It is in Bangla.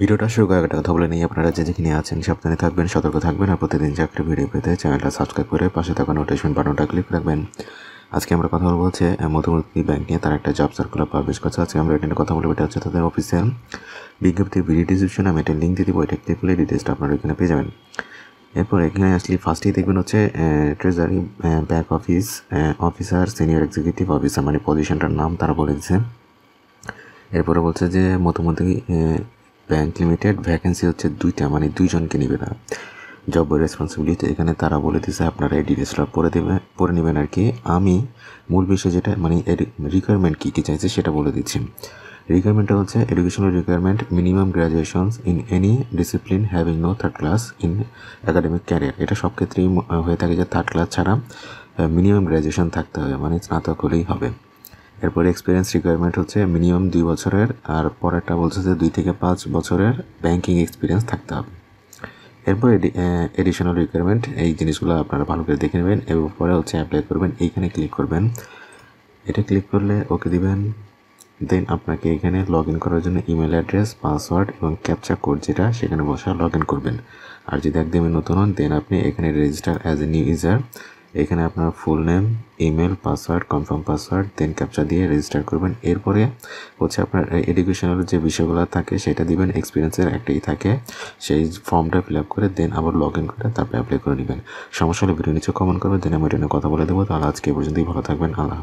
ভিডিওটা শুরু করার একটা কথা বলে নিয়ে আপনারা যে যেখানে আছেন সাবধানে থাকবেন সতর্ক থাকবেন আর প্রতিদিন চাকরি ভিডিও পেতে চ্যানেলটা সাবস্ক্রাইব করে পাশে থাকা নোটিফিকেশন বাটনটা ক্লিক রাখবেন আজকে আমরা কথা বলবো হচ্ছে মধ্যবর্তী ব্যাংক নিয়ে তার একটা জব সার্কুলার পাবলিশ করছে আজকে আমরা এটা কথা বলবো এটা হচ্ছে তাদের অফিসিয়াল বিজ্ঞপ্তির ভিডিও ডিসক্রিপশন আমি এটা লিঙ্ক দিয়ে দিব এটা ক্লিক করলে ডিটেলসটা আপনারা এখানে পেয়ে যাবেন এরপর এখানে আসলে ফার্স্টেই দেখবেন হচ্ছে treasury back office officer senior executive officer মানে পজিশনটার নাম তারা বলে দিচ্ছে এরপরে বলছে যে মতামতি ব্যাংক লিমিটেড ভ্যাকেন্সি হচ্ছে দুইটা মানে দুইজনকে নেবে না জব রেসপন্সিবিলিটি এখানে তারা বলে দিয়েছে আপনারা এই ডিটেলসটা পরে দেবে পরে নেবেন আর কি আমি মূল বিষয় যেটা মানে রিকোয়ারমেন্ট কী কী চাইছে সেটা বলে দিচ্ছি রিকোয়ারমেন্টটা হচ্ছে educational requirement minimum graduations in any discipline having no third class in academic career এটা সব ক্ষেত্রেই হয়ে থাকে যে থার্ড ক্লাস ছাড়া মিনিমাম গ্র্যাজুয়েশন থাকতে হবে মানে স্নাতক হলেই হবে এরপরে এক্সপিরিয়েন্স রিকোয়ারমেন্ট হচ্ছে মিনিমাম দুই বছরের আর পরেরটা বলছে যে দুই থেকে পাঁচ বছরের ব্যাংকিং এক্সপিরিয়েন্স থাকতে হবে এরপর এডিশনাল রিকোয়ারমেন্ট এই জিনিসগুলো আপনারা ভালো করে দেখে নেবেন এবং পরে হচ্ছে অ্যাপ্লাই করবেন এইখানে ক্লিক করবেন এটা ক্লিক করলে ওকে দিবেন দেন আপনাকে এখানে লগ ইন করার জন্য ইমেল অ্যাড্রেস পাসওয়ার্ড এবং ক্যাপচা কোড যেটা সেখানে বসে লগ ইন করবেন আর যদি একদমই নতুন হন দেন আপনি এখানে register as a new user এখানে আপনার full name email password confirm password then captcha দিয়ে রেজিস্টার করবেন এরপরে হচ্ছে আপনার এডুকেশনাল যে বিষয়গুলো থাকে সেটা দিবেন এক্সপিরিয়েন্সের একটাই থাকে সেই ফর্মটা ফিল আপ করে দেন আবার লগ ইন করে তারপরে অ্যাপ্লাই করে নেবেন সমস্যা হলে ভিডিও নিচে কমেন্ট করবেন দেন আমি এটা কথা বলে দেবো তাহলে আজকে পর্যন্তই ভালো থাকবেন আল্লাহ